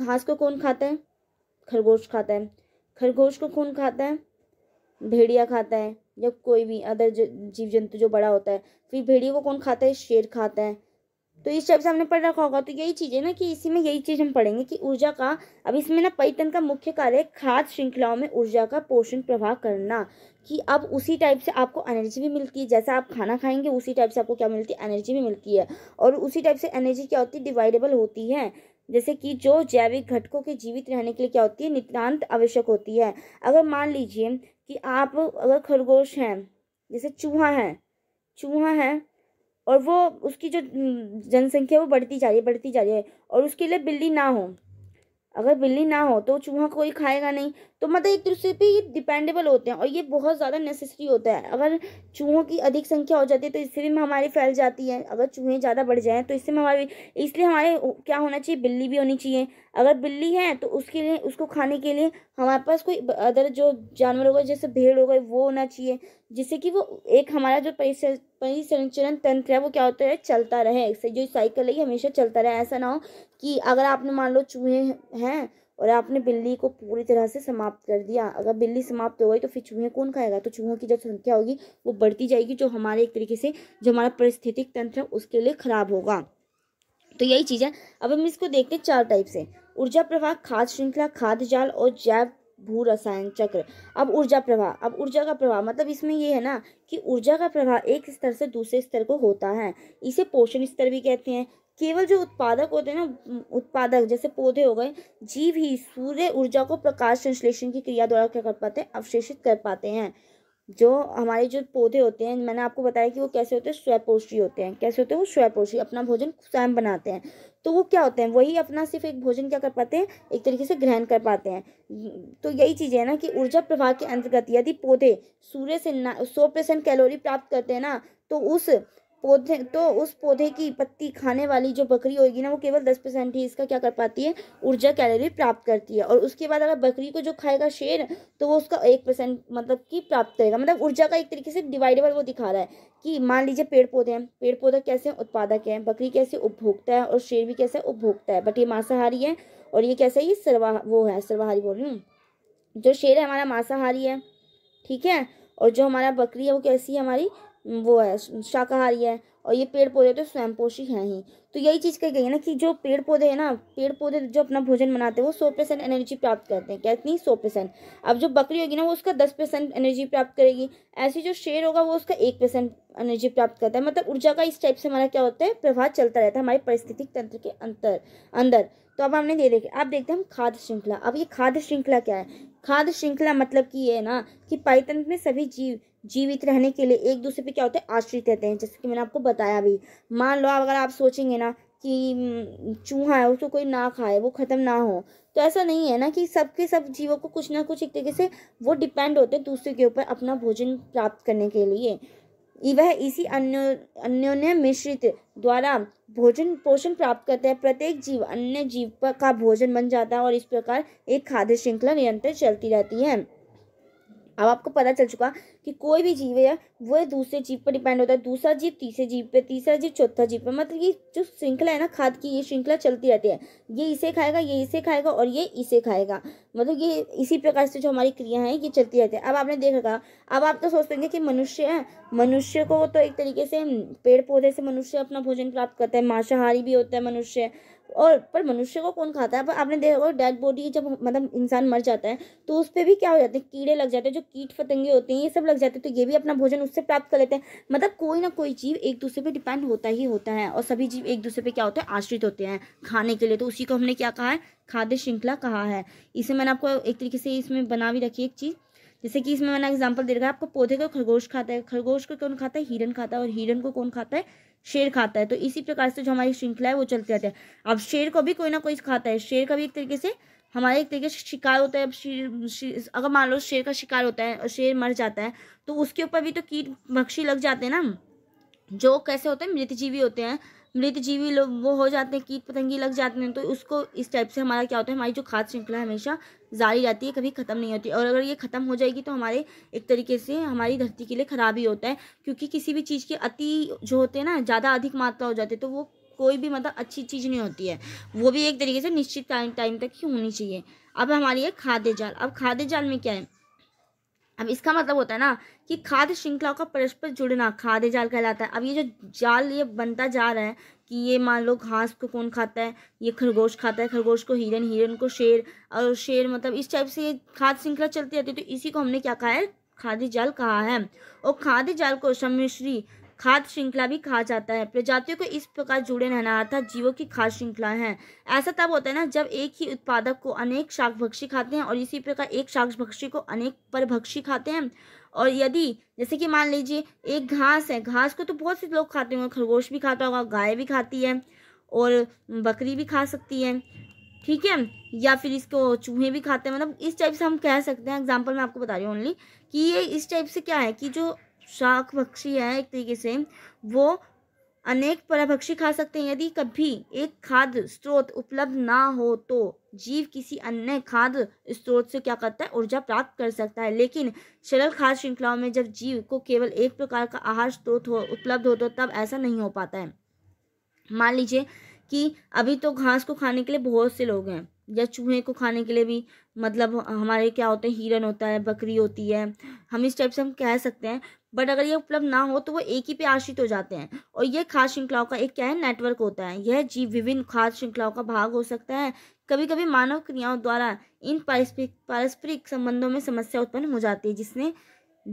घास को कौन खाता है खरगोश खाता है खरगोश को कौन खाता है भेड़िया खाता है या कोई भी अदर जीव जंतु जो बड़ा होता है फिर भेड़िया को कौन खाता है शेर खाता है तो टाइप शब्द हमने पढ़ रखा होगा तो यही चीज़ है ना कि इसी में यही चीज़ हम पढ़ेंगे कि ऊर्जा का अब इसमें ना पैतन का मुख्य कार्य है श्रृंखलाओं में ऊर्जा का पोषण प्रभाव करना कि अब उसी टाइप से आपको एनर्जी भी मिलती है जैसा आप खाना खाएंगे उसी टाइप से आपको क्या मिलती है एनर्जी भी मिलती है और उसी टाइप से एनर्जी क्या होती है डिवाइडेबल होती है जैसे कि जो जैविक घटकों के जीवित रहने के लिए क्या होती है नितान्त आवश्यक होती है अगर मान लीजिए कि आप अगर खरगोश हैं जैसे चूहा है चूहा है और वो उसकी जो हम्म, जनसंख्या वो बढ़ती जा रही है बढ़ती जा रही है और उसके लिए बिल्ली ना हो अगर बिल्ली ना हो तो चूहा कोई खाएगा नहीं तो मतलब एक दूसरे पे ये डिपेंडेबल होते हैं और ये बहुत ज़्यादा नेसेसरी होता है अगर चूहों की अधिक संख्या हो जाती है तो इससे भी हमारी फैल जाती है अगर चूहे ज़्यादा बढ़ जाएँ तो इससे हमारे इसलिए हमारे क्या होना चाहिए बिल्ली भी होनी चाहिए अगर बिल्ली है तो उसके लिए उसको खाने के लिए हमारे पास कोई अदर जो जानवर होगा जैसे भेड़ हो गए वो होना चाहिए जिससे कि वो एक हमारा जो परिसंचरण तंत्र है वो क्या होता है चलता रहे जो साइकिल है हमेशा चलता रहे ऐसा ना हो कि अगर आपने मान लो चूहे हैं और आपने बिल्ली को पूरी तरह से समाप्त कर दिया अगर बिल्ली समाप्त हो गई तो फिर चूहे कौन खाएगा तो चूहों की जो संख्या होगी वो बढ़ती जाएगी जो हमारे एक तरीके से जो हमारा परिस्थितिक तंत्र है उसके लिए ख़राब होगा तो यही चीज़ है अब हम इसको देखते हैं चार टाइप से ऊर्जा प्रवाह खाद श्रृंखला खाद्य जाल और जैव भू रसायन चक्र अब ऊर्जा प्रवाह अब ऊर्जा का प्रवाह मतलब इसमें ये है ना कि ऊर्जा का प्रवाह एक स्तर से दूसरे स्तर को होता है इसे पोषण स्तर भी कहते हैं केवल जो उत्पादक होते हैं ना उत्पादक जैसे पौधे हो गए जीव ही सूर्य ऊर्जा को प्रकाश संश्लेषण की क्रिया द्वारा क्या कर पाते हैं अवशेषित कर पाते हैं जो हमारे जो पौधे होते हैं मैंने आपको बताया कि वो कैसे होते हैं स्वपोषी होते हैं कैसे होते हैं वो स्वयपोषी अपना भोजन स्वयं बनाते हैं तो वो क्या होते हैं वही अपना सिर्फ एक भोजन क्या कर पाते हैं एक तरीके से ग्रहण कर पाते हैं तो यही चीज़ है ना कि ऊर्जा प्रभाव के अंतर्गत यदि पौधे सूर्य से ना सौ परसेंट कैलोरी प्राप्त करते हैं ना तो उस पौधे तो उस पौधे की पत्ती खाने वाली जो बकरी होगी ना वो केवल दस परसेंट ही इसका क्या कर पाती है ऊर्जा कैलोरी प्राप्त करती है और उसके बाद अगर बकरी को जो खाएगा शेर तो वो उसका एक परसेंट मतलब कि प्राप्त करेगा मतलब ऊर्जा का एक तरीके से डिवाइडेबल वो दिखा रहा है कि मान लीजिए पेड़ पौधे हैं पेड़ पौधा कैसे उत्पादक है बकरी कैसे उपभोक्ता है और शेर भी कैसे उपभोक्ता है बट ये मांसाहारी है और ये कैसे ये सर्वा वो है सर्वाहारी बोल रही हूँ जो शेर है हमारा मांसाहारी है ठीक है और जो हमारा बकरी है वो कैसी है हमारी वो है शाकाहारी है और ये पेड़ पौधे तो स्वयंपोषी हैं ही तो यही चीज़ कही गई है ना कि जो पेड़ पौधे हैं ना पेड़ पौधे जो अपना भोजन बनाते हैं वो सौ परसेंट एनर्जी प्राप्त करते हैं क्या इतनी सौ परसेंट अब जो बकरी होगी ना वो उसका दस परसेंट एनर्जी प्राप्त करेगी ऐसे जो शेर होगा वो उसका एक परसेंट एनर्जी प्राप्त करता है मतलब ऊर्जा का इस टाइप से हमारा क्या होता है प्रभाव चलता रहता है हमारे परिस्थितिक तंत्र के अंतर अंदर तो अब हमने ये देखे आप देखते हैं हम खाद्य श्रृंखला अब ये खाद्य श्रृंखला क्या है खाद्य श्रृंखला मतलब कि ये है ना कि पाईतंत्र में सभी जीव जीवित रहने के लिए एक दूसरे पे क्या होते हैं आश्रित रहते हैं जैसे कि मैंने आपको बताया अभी मान लो अगर आप सोचेंगे ना कि हम्म, चूहा है उसको कोई ना खाए वो ख़त्म ना हो तो ऐसा नहीं है ना कि सबके सब जीवों को कुछ ना कुछ एक तरीके से वो डिपेंड होते हैं दूसरे के ऊपर अपना भोजन प्राप्त करने के लिए वह इसी अन्य अन्योन्य मिश्रित द्वारा भोजन पोषण प्राप्त करते हैं प्रत्येक जीव अन्य जीव का भोजन बन जाता है और इस प्रकार एक खाद्य श्रृंखला निरंतर चलती रहती है अब आपको पता चल चुका कि कोई भी जीव है वो दूसरे जीव पर डिपेंड होता है दूसरा जीव तीसरे जीव पे तीसरा जीव चौथा जीव पे मतलब ये जो श्रृंखला है ना खाद की ये श्रृंखला चलती रहती है ये इसे खाएगा ये इसे खाएगा और ये इसे खाएगा मतलब ये इसी प्रकार से जो हमारी क्रिया है ये चलती रहती है अब आपने देख रखा अब आप तो सोचते हैं कि मनुष्य है मनुष्य को तो एक तरीके से हम्म, पेड़ पौधे से मनुष्य अपना भोजन प्राप्त करता है मांसाहारी भी होता है मनुष्य और पर मनुष्य को कौन खाता है पर आपने देखा डेड बॉडी जब मतलब इंसान मर जाता है तो उस पर भी क्या हो जाते हैं कीड़े लग जाते हैं जो कीट फतंगे होते हैं ये सब लग जाते हैं तो ये भी अपना भोजन उससे प्राप्त कर लेते हैं मतलब कोई ना कोई जीव एक दूसरे पर डिपेंड होता ही होता है और सभी जीव एक दूसरे पर क्या होता है आश्रित होते हैं खाने के लिए तो उसी को हमने क्या कहा है खाद्य श्रृंखला कहा है इसे मैंने आपको एक तरीके से इसमें बना भी रखी एक चीज़ जैसे कि इसमें मैंने एग्जाम्पल दे रखा है आपको पौधे को खरगोश खाता है खरगोश को कौन खाता है हिरन खाता है और हिरन को कौन खाता है शेर खाता है तो इसी प्रकार से जो हमारी श्रृंखला है वो चलती रहती है अब शेर को भी कोई ना कोई खाता है शेर का भी एक तरीके से हमारे एक तरीके से शिकार होता है शेर, शेर अगर मान लो शेर का शिकार होता है और शेर मर जाता है तो उसके ऊपर भी तो कीट मक्षी लग जाते हैं ना जो कैसे होते हैं मृतजीवी होते हैं मृत जीवी लोग वो हो जाते हैं कीट पतंगी लग जाते हैं तो उसको इस टाइप से हमारा क्या होता है हमारी जो खाद श्रृंखला हमेशा जारी रहती है कभी ख़त्म नहीं होती और अगर ये ख़त्म हो जाएगी तो हमारे एक तरीके से हमारी धरती के लिए ख़राब ही होता है क्योंकि किसी भी चीज़ के अति जो होते हैं ना ज़्यादा अधिक मात्रा हो जाती है तो वो कोई भी मतलब अच्छी चीज़ नहीं होती है वो भी एक तरीके से निश्चित टाइम टाइम तक ही होनी चाहिए अब हमारी है खाद्य जाल अब खाद्य जाल में क्या है अब इसका मतलब होता है ना कि खाद्य श्रृंखलाओं का परस्पर जुड़ना खाद्य जाल कहलाता है अब ये जो जाल ये बनता जा रहा है कि ये मान लो घास को कौन खाता है ये खरगोश खाता है खरगोश को हिरन हिरन को शेर और शेर मतलब इस टाइप से ये खाद्य श्रृंखला चलती रहती है तो इसी को हमने क्या कहा है खाद्य जाल कहा है और खाद्य जाल को सम्मिश्री खाद्य श्रृंखला भी कहा जाता है प्रजातियों को इस प्रकार जुड़े रहना अर्थात जीवों की खाद्य श्रृंखला है ऐसा तब होता है ना जब एक ही उत्पादक को अनेक शाक भक्षी खाते हैं और इसी प्रकार एक शाक भक्षी को अनेक परभक्षी खाते हैं और यदि जैसे कि मान लीजिए एक घास है घास को तो बहुत से लोग खाते होंगे खरगोश भी खाता होगा गाय भी खाती है और बकरी भी खा सकती है ठीक है या फिर इसको चूहे भी खाते हैं मतलब इस टाइप से हम कह सकते हैं एग्जाम्पल मैं आपको बता रही हूँ ओनली कि ये इस टाइप से क्या है कि जो शाक पक्षी है एक तरीके से वो अनेक पराभक्षी खा सकते हैं यदि कभी एक खाद्य स्रोत उपलब्ध ना हो तो जीव किसी अन्य खाद्य स्रोत से क्या करता है ऊर्जा प्राप्त कर सकता है लेकिन सरल खाद्य श्रृंखलाओं में जब जीव को केवल एक प्रकार का आहार स्रोत हो उपलब्ध हो तो तब ऐसा नहीं हो पाता है मान लीजिए कि अभी तो घास को खाने के लिए बहुत से लोग हैं या चूहे को खाने के लिए भी मतलब हमारे क्या होते हैं हिरन होता है बकरी होती है हम इस टाइप से हम कह सकते हैं बट अगर ये उपलब्ध ना हो तो वो एक ही पे आश्रित हो जाते हैं और ये खास श्रृंखलाओं का एक क्या है नेटवर्क होता है यह जीव विभिन्न खास श्रृंखलाओं का भाग हो सकता है कभी कभी मानव क्रियाओं द्वारा इन पारस्परिक पारस्परिक संबंधों में समस्या उत्पन्न हो जाती है जिसने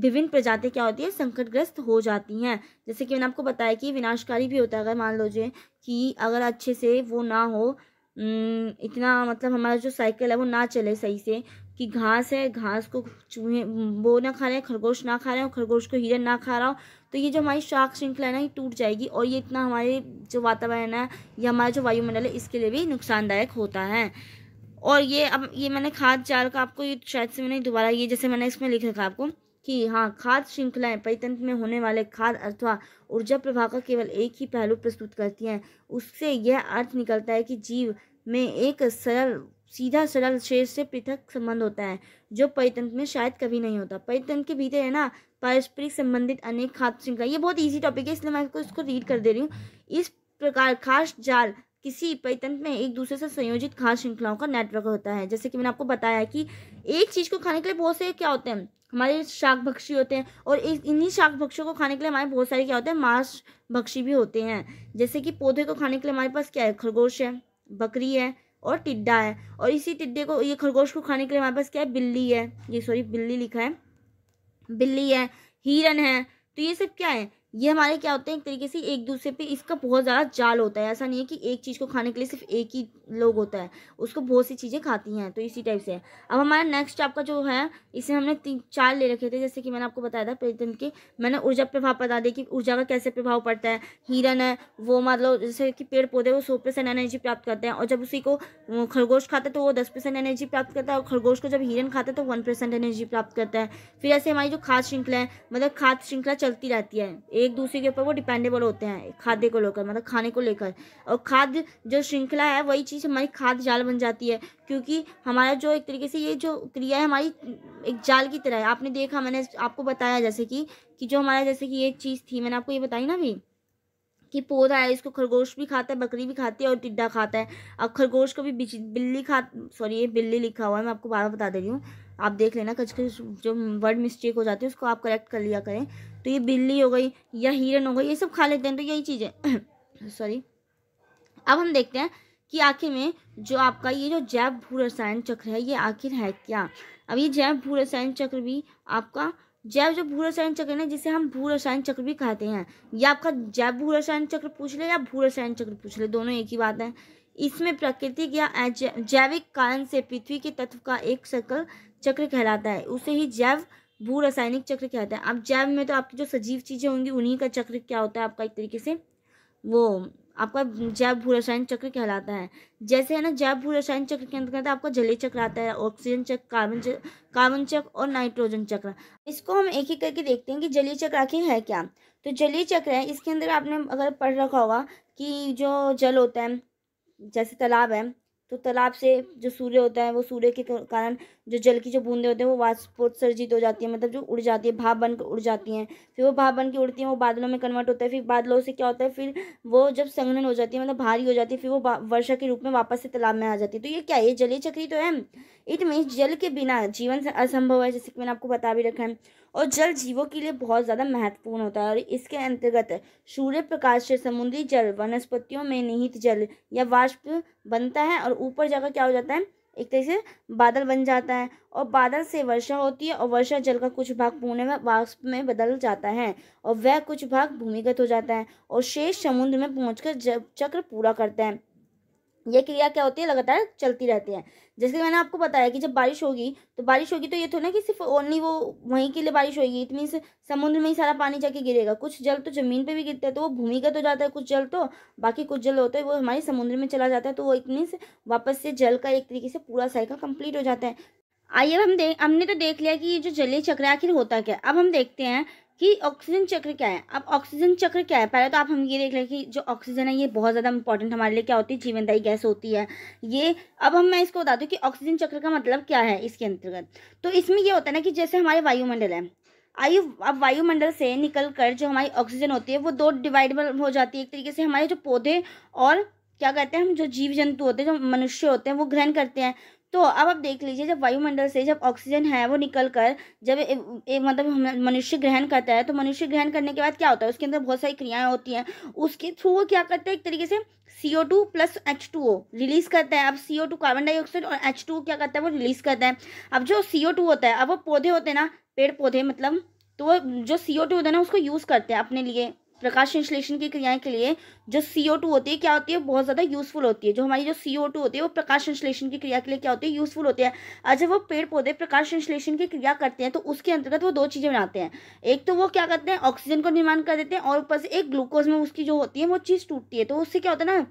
विभिन्न प्रजातियाँ क्या होती है संकटग्रस्त हो जाती हैं जैसे कि मैंने आपको बताया कि विनाशकारी भी होता है अगर मान लीजिए कि अगर अच्छे से वो ना हो इतना मतलब हमारा जो साइकिल है वो ना चले सही से कि घास है घास को चूहे वो ना खा रहे हैं खरगोश ना खा रहे हो खरगोश को हिरन ना खा रहा हो तो ये जो हमारी शाख श्रृंखला है ना ये टूट जाएगी और ये इतना हमारे जो वातावरण है या हमारा जो वायुमंडल है इसके लिए भी नुकसानदायक होता है और ये अब ये मैंने खाद चार का आपको ये शायद से मैंने दोबारा ये जैसे मैंने इसमें लिख रखा आपको कि हाँ खाद श्रृंखलाएं परितंत्र में होने वाले खाद अथवा ऊर्जा प्रभाव का केवल एक ही पहलू प्रस्तुत करती हैं उससे यह अर्थ निकलता है कि जीव में एक सरल सीधा सरल शेष से पृथक संबंध होता है जो परितंत्र में शायद कभी नहीं होता परितंत्र के भीतर है ना पारस्परिक संबंधित अनेक खाद श्रृंखला ये बहुत ईजी टॉपिक है इसलिए मैं आपको इसको रीड कर दे रही हूँ इस प्रकार खास जाल किसी परितंत्र में एक दूसरे से संयोजित खास श्रृंखलाओं का नेटवर्क होता है जैसे कि मैंने आपको बताया कि एक चीज़ को खाने के लिए बहुत से क्या होते हैं हमारे शाक भक्षी होते हैं और इन्हीं शाक भक्षियों को खाने के लिए हमारे बहुत सारे क्या होते हैं मांस भक्षी भी होते हैं जैसे कि पौधे को खाने के लिए हमारे पास क्या है खरगोश है बकरी है और टिड्डा है और इसी टिड्डे को ये खरगोश को खाने के लिए हमारे पास क्या है बिल्ली है ये सॉरी बिल्ली लिखा है बिल्ली है हिरन है तो ये सब क्या है ये हमारे क्या होते हैं एक तरीके से एक दूसरे पे इसका बहुत ज़्यादा जाल होता है ऐसा नहीं है कि एक चीज़ को खाने के लिए सिर्फ एक ही लोग होता है उसको बहुत सी चीज़ें खाती हैं तो इसी टाइप से है अब हमारा नेक्स्ट आपका जो है इसमें हमने तीन चार ले रखे थे जैसे कि मैंने आपको बताया था प्रतिदिन के मैंने ऊर्जा प्रभाव बता दिया कि ऊर्जा का कैसे प्रभाव पड़ता है हिरन है वो मतलब जैसे कि पेड़ पौधे वो सौ परसेंट एनर्जी प्राप्त करते हैं और जब उसी को खरगोश खाता है तो वो दस परसेंट एनर्जी प्राप्त करता है और खरगोश को जब हिरन खाता है तो वन परसेंट एनर्जी प्राप्त करता है फिर ऐसे हमारी जो खाद श्रृंखला है मतलब खाद श्रृंखला चलती रहती है एक दूसरे के ऊपर वो डिपेंडेबल होते हैं खाद्य को लेकर मतलब खाने को लेकर और खाद्य जो श्रृंखला है वही चीज़ हमारी खाद्य जाल बन जाती है क्योंकि हमारा जो एक तरीके से ये जो क्रिया है हमारी एक जाल की तरह है आपने देखा मैंने आपको बताया जैसे कि कि जो हमारा जैसे कि ये चीज़ थी मैंने आपको ये बताई ना अभी कि पौधा है इसको खरगोश भी खाता है बकरी भी खाती है और टिड्डा खाता है अब खरगोश को भी बिल्ली खा सॉरी ये बिल्ली लिखा हुआ है मैं आपको बार बार बता दे रही हूँ आप देख लेना कच जो वर्ड मिस्टेक हो जाती है उसको आप करेक्ट कर लिया करें तो ये बिल्ली हो गई या हिरन हो गई ये सब खा लेते हैं तो यही चीज़ है सॉरी अब हम देखते हैं कि आखिर में जो आपका ये जो जैव भू रसायन चक्र है ये आखिर है क्या अब ये जैव भू रसायन चक्र भी आपका जैव जो भू रसायन चक्र है जिसे हम भू रसायन चक्र भी कहते हैं या आपका जैव भू रसायन चक्र पूछ ले या भू रसायन चक्र पूछ ले दोनों एक ही बात है इसमें प्राकृतिक या जैविक कारण से पृथ्वी के तत्व का एक सकल चक्र कहलाता है उसे ही जैव भू रासायनिक चक्र क्या होता है आप जैव में तो आपकी जो सजीव चीज़ें होंगी उन्हीं का चक्र क्या होता है आपका एक तरीके से वो आपका जैव भू रासायनिक चक्र कहलाता है जैसे है ना जैव भू रासायनिक चक्र के अंतर्गत आपका जलीय चक्र आता है ऑक्सीजन चक्र कार्बन चक्र कार्बन चक्र और नाइट्रोजन चक्र इसको हम एक एक करके देखते हैं कि जलीय चक्र आखिर है क्या तो जलीय चक्र है इसके अंदर आपने अगर पढ़ रखा होगा कि जो जल होता है जैसे तालाब है तो तालाब से जो सूर्य होता है वो सूर्य के कारण जो जल की जो बूंदे होते हैं वो वाष्पोत्सर्जित हो जाती है मतलब जो उड़ जाती है भाप बन के उड़ जाती हैं फिर वो भाप बन के उड़ती हैं वो बादलों में कन्वर्ट होता है फिर बादलों से क्या होता है फिर वो जब संघनन हो जाती है मतलब भारी हो जाती है फिर वो वर्षा के रूप में वापस से तालाब में आ जाती है तो ये क्या ये जलीय चक्री तो है इट मीन्स जल के बिना जीवन असंभव है जैसे कि मैंने आपको बता भी रखा है और जल जीवों के लिए बहुत ज़्यादा महत्वपूर्ण होता है और इसके अंतर्गत सूर्य प्रकाश से समुद्री जल वनस्पतियों में निहित जल या वाष्प बनता है और ऊपर जाकर क्या हो जाता है एक तरह से बादल बन जाता है और बादल से वर्षा होती है और वर्षा जल का कुछ भाग पुणे में वाष्प में बदल जाता है और वह कुछ भाग भूमिगत हो जाता है और शेष समुद्र में पहुंचकर चक्र पूरा करता है ये क्रिया क्या होती है लगातार चलती रहती है जैसे कि मैंने आपको बताया कि जब बारिश होगी तो बारिश होगी तो ये थोड़ा ना कि सिर्फ ओनली वो वहीं के लिए बारिश होगी इट मीन्स समुद्र में ही सारा पानी जाके गिरेगा कुछ जल तो ज़मीन पे भी गिरता है तो वो भूमिगत हो जाता है कुछ जल तो बाकी कुछ जल होता है वो हमारे समुद्र में चला जाता है तो वो इट मीन्स वापस से जल का एक तरीके से पूरा साइकिल कंप्लीट हो जाता है आइए अब हम देख हमने तो देख लिया कि ये जो जलीय चक्र है आखिर होता क्या है अब हम देखते हैं कि ऑक्सीजन चक्र क्या है अब ऑक्सीजन चक्र क्या है पहले तो आप हम ये देख लें कि जो ऑक्सीजन है ये बहुत ज़्यादा इंपॉर्टेंट हमारे लिए क्या होती है जीवनदायी गैस होती है ये अब हम मैं इसको बता दूँ कि ऑक्सीजन चक्र का मतलब क्या है इसके अंतर्गत तो इसमें यह होता है ना कि जैसे हमारे वायुमंडल है आयु अब वायुमंडल से निकल कर जो हमारी ऑक्सीजन होती है वो दो डिवाइडेबल हो जाती है एक तरीके से हमारे जो पौधे और क्या कहते हैं हम जो जीव जंतु होते हैं जो मनुष्य होते हैं वो ग्रहण करते हैं तो अब आप देख लीजिए जब वायुमंडल से जब ऑक्सीजन है वो निकल कर जब एक मतलब मनुष्य ग्रहण करता है तो मनुष्य ग्रहण करने के बाद क्या होता है उसके अंदर बहुत सारी क्रियाएं होती हैं उसके थ्रू वो क्या करता है एक तरीके से C O two plus H two O release करता है अब C O two carbon dioxide और एच टू क्या करता है वो रिलीज करता है अब जो सी ओ टू होता है अब वो पौधे होते हैं ना पेड़ पौधे मतलब तो वो जो सी ओ टू होता है ना उसको यूज़ करते हैं अपने लिए प्रकाश संश्लेषण की क्रियाएं के लिए जो सी ओ टू होती है क्या होती है बहुत ज़्यादा यूज़फुल होती है जो हमारी जो सी ओ टू होती है वो प्रकाश संश्लेषण की क्रिया के लिए क्या होती है यूज़फुल होती है अच्छा वो पेड़ पौधे प्रकाश संश्लेषण की क्रिया करते हैं तो उसके अंतर्गत वो दो चीज़ें बनाते हैं एक तो वो क्या करते हैं ऑक्सीजन को निर्माण कर देते हैं और ऊपर से एक ग्लूकोज में उसकी जो होती है वो चीज़ टूटती है तो उससे क्या होता है ना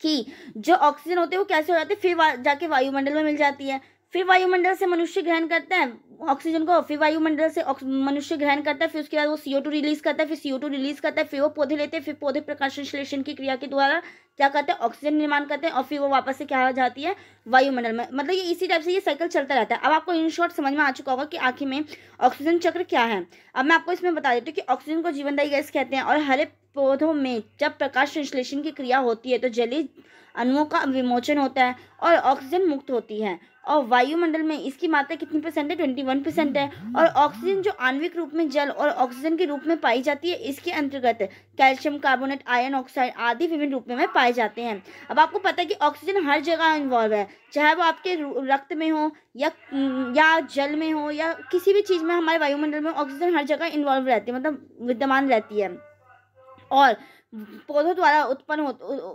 कि जो ऑक्सीजन होते हैं वो कैसे हो जाते हैं फिर जाके वायुमंडल में मिल जाती है फिर वायुमंडल से मनुष्य ग्रहण करता है ऑक्सीजन को फिर वायुमंडल से मनुष्य ग्रहण करता है फिर उसके बाद वो सीओ टू रिलीज करता है फिर सीओ टू रिलीज करता है फिर वो पौधे लेते हैं फिर पौधे प्रकाश संश्लेषण की क्रिया के द्वारा क्या करते हैं ऑक्सीजन निर्माण करते हैं और फिर वो वापस से क्या हो जाती है वायुमंडल में मतलब ये इसी टाइप से ये साइकिल चलता रहता है अब आपको इन शॉर्ट समझ में आ चुका होगा कि आखिर में ऑक्सीजन चक्र क्या है अब मैं आपको इसमें बता देती हूँ कि ऑक्सीजन को जीवनदायी गैस कहते हैं और हरे पौधों में जब प्रकाश संश्लेषण की क्रिया होती है तो जलीय अणुओं का विमोचन होता है और ऑक्सीजन मुक्त होती है और वायुमंडल में इसकी मात्रा कितनी परसेंट है ट्वेंटी वन परसेंट है और ऑक्सीजन जो आणविक रूप में जल और ऑक्सीजन के रूप में पाई जाती है इसके अंतर्गत कैल्शियम कार्बोनेट आयरन ऑक्साइड आदि विभिन्न रूप में, में पाए जाते हैं अब आपको पता है कि ऑक्सीजन हर जगह इन्वॉल्व है चाहे वो आपके रक्त में हो या या जल में हो या किसी भी चीज़ में हमारे वायुमंडल में ऑक्सीजन हर जगह इन्वॉल्व रहती है मतलब विद्यमान रहती है और पौधों द्वारा उत्पन्न हो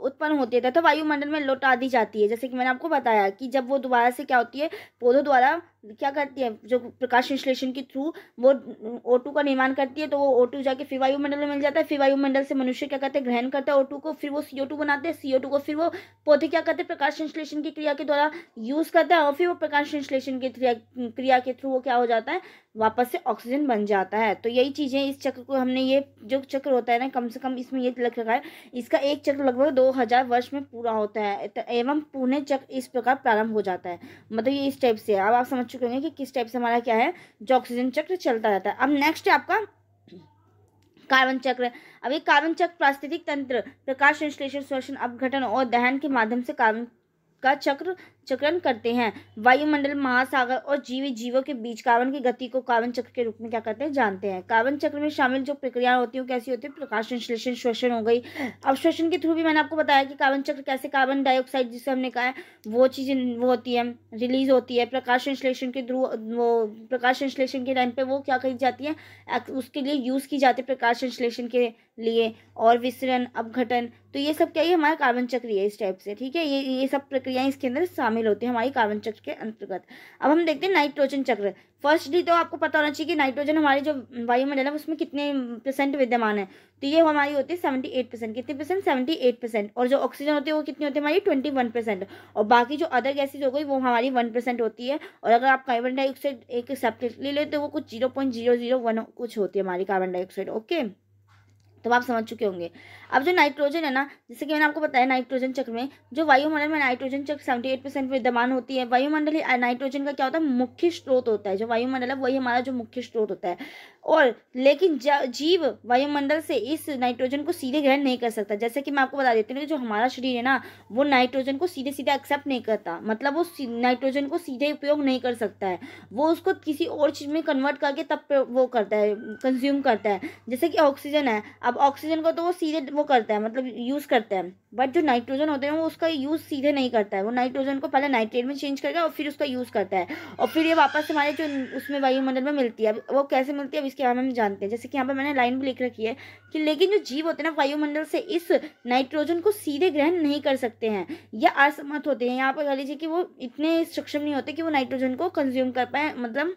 उत्पन्न होती है तथा तो वायुमंडल में लौटा दी जाती है जैसे कि मैंने आपको बताया कि जब वो दोबारा से क्या होती है पौधों द्वारा क्या करती है जो प्रकाश संश्लेषण के थ्रू वो टू का निर्माण करती है तो वो टू जाके फिर वायुमंडल में मिल जाता है फिर वायुमंडल से मनुष्य क्या करते हैं ग्रहण करता है टू को फिर वो टू बनाते हैं टू को फिर वो पौधे क्या करते हैं प्रकाश संश्लेषण की क्रिया के द्वारा यूज़ करता है और फिर वो प्रकाश संश्लेषण की क्रिया के थ्रू वो क्या हो जाता है वापस से ऑक्सीजन बन जाता है तो यही चीज़ें इस चक्र को हमने ये जो चक्र होता है ना कम से कम इसमें ये लग रखा है इसका एक चक्र लगभग दो हज़ार वर्ष में पूरा होता है तो एवं पुणे चक्र इस प्रकार प्रारंभ हो जाता है मतलब ये इस टाइप से अब आप समझ समझ चुके होंगे कि किस टाइप से हमारा क्या है जो ऑक्सीजन चक्र चलता रहता है अब नेक्स्ट है आपका कार्बन चक्र अब ये कार्बन चक्र प्रास्तिक तंत्र प्रकाश संश्लेषण शोषण अपघटन और दहन के माध्यम से कार्बन का चक्र चक्रण करते हैं वायुमंडल महासागर और जीवी जीवों के बीच कावन की गति को कावन चक्र के रूप में क्या करते हैं जानते हैं कावन चक्र में शामिल जो प्रक्रियाएं होती हैं कैसी होती है प्रकाश संश्लेषण श्वसन हो गई अवश्वसन के थ्रू भी मैंने आपको बताया कि कावन चक्र कैसे कार्बन डाइऑक्साइड जिसे हमने कहा है वो चीज़ वो होती है रिलीज होती है प्रकाश संश्लेषण के थ्रू वो प्रकाश संश्लेषण के टाइम पर वो क्या कही जाती है उसके लिए यूज़ की जाती है प्रकाश संश्लेषण के लिए और विसरण अपघटन तो ये सब क्या है हमारा कार्बन चक्र है इस टाइप से ठीक है ये ये सब प्रक्रियाएं इसके अंदर शामिल शामिल होती है हमारी कार्बन चक्र के अंतर्गत अब हम देखते हैं नाइट्रोजन चक्र फर्स्ट डी तो आपको पता होना चाहिए कि नाइट्रोजन हमारे जो वायुमंडल है उसमें कितने परसेंट विद्यमान है तो ये हमारी होती है सेवेंटी एट परसेंट कितने परसेंट सेवेंटी एट परसेंट और जो ऑक्सीजन होती है वो कितनी होती है हमारी ट्वेंटी वन परसेंट और बाकी जो अदर गैसेज हो गई वो हमारी वन परसेंट होती है और अगर आप कार्बन डाइऑक्साइड एक सेपरेटली ले तो वो कुछ zero point zero zero one कुछ होती है हमारी कार्बन डाइऑक्साइड ओके तो आप समझ चुके होंगे अब जो नाइट्रोजन है ना जैसे कि मैंने आपको बताया नाइट्रोजन चक्र में जो वायुमंडल में नाइट्रोजन चक्र सेवेंटी एट परसेंट विद्यमान होती है वायुमंडल नाइट्रोजन का क्या होता है मुख्य स्रोत होता है जो वायुमंडल है वही हमारा जो मुख्य स्रोत होता है और लेकिन जीव वायुमंडल से इस नाइट्रोजन को सीधे ग्रहण नहीं कर सकता जैसे कि मैं आपको बता देती हूँ कि जो हमारा शरीर है ना वो नाइट्रोजन को सीधे सीधे एक्सेप्ट नहीं करता मतलब वो नाइट्रोजन को सीधे उपयोग नहीं कर सकता है वो उसको किसी और चीज़ में कन्वर्ट करके तब वो करता है कंज्यूम करता है जैसे कि ऑक्सीजन है अब ऑक्सीजन को तो वो सीधे वो करता है मतलब यूज़ करता है बट जो नाइट्रोजन होते हैं वो उसका यूज़ सीधे नहीं करता है वो नाइट्रोजन को पहले नाइट्रेट में चेंज करके और फिर उसका यूज़ करता है और फिर ये वापस हमारे जो उसमें वायुमंडल में मिलती है वो कैसे मिलती है के बारे में हम जानते हैं जैसे कि यहाँ पर मैंने लाइन भी लिख रखी है कि लेकिन जो जीव होते हैं ना वायुमंडल से इस नाइट्रोजन को सीधे ग्रहण नहीं कर सकते हैं या असमर्थ होते हैं यहाँ पर कह लीजिए कि वो इतने सक्षम नहीं होते कि वो नाइट्रोजन को कंज्यूम कर पाए मतलब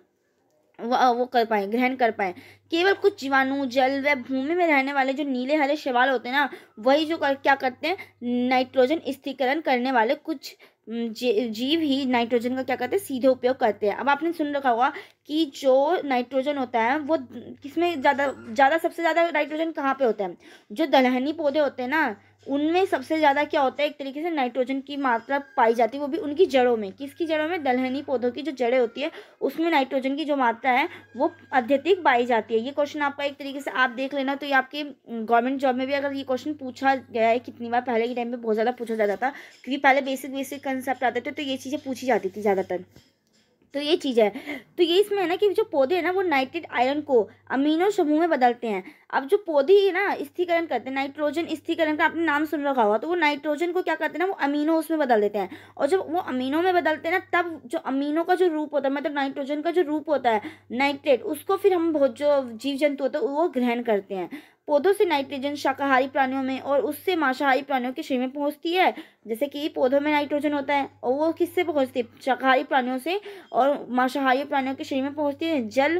वो कर पाए ग्रहण कर पाएँ केवल कुछ जीवाणु जल व भूमि में रहने वाले जो नीले हरे शवाल होते हैं ना वही जो कर, क्या करते हैं नाइट्रोजन स्थिरकरण करने वाले कुछ जीव ही नाइट्रोजन का क्या करते हैं सीधे उपयोग करते हैं अब आपने सुन रखा होगा कि जो नाइट्रोजन होता है वो किसमें ज़्यादा ज़्यादा सबसे ज़्यादा नाइट्रोजन कहाँ पे होता है जो दलहनी पौधे होते हैं ना उनमें सबसे ज़्यादा क्या होता है एक तरीके से नाइट्रोजन की मात्रा पाई जाती है वो भी उनकी जड़ों में किसकी जड़ों में दलहनी पौधों की जो जड़ें होती है उसमें नाइट्रोजन की जो मात्रा है वो अत्यधिक पाई जाती है ये क्वेश्चन आपका एक तरीके से आप देख लेना तो ये आपके गवर्नमेंट जॉब में भी अगर ये क्वेश्चन पूछा गया है कितनी बार पहले के टाइम में बहुत ज़्यादा पूछा जाता था क्योंकि पहले बेसिक बेसिक कंसेप्ट आते थे तो ये चीज़ें पूछी जाती थी ज़्यादातर तो ये चीज़ है तो ये इसमें है ना कि जो पौधे है ना वो नाइट्रेट आयरन को अमीनो समूह में बदलते हैं अब जो पौधे ही ना स्थिरीकरण करते हैं नाइट्रोजन स्थिरीकरण का आपने नाम सुन रखा होगा तो वो नाइट्रोजन को क्या करते हैं ना वो अमीनो उसमें बदल देते हैं और जब वो अमीनो में बदलते हैं ना तब जो अमीनो का जो रूप होता है मतलब नाइट्रोजन का जो रूप होता है नाइट्रेट उसको फिर हम बहुत जो जीव जंतु होते हैं वो ग्रहण करते हैं पौधों से नाइट्रोजन शाकाहारी प्राणियों में और उससे मांसाहारी प्राणियों के शरीर में पहुंचती है जैसे कि पौधों में नाइट्रोजन होता है और वो किससे पहुंचती है शाकाहारी प्राणियों से और मांसाहारी प्राणियों के शरीर में पहुंचती है जल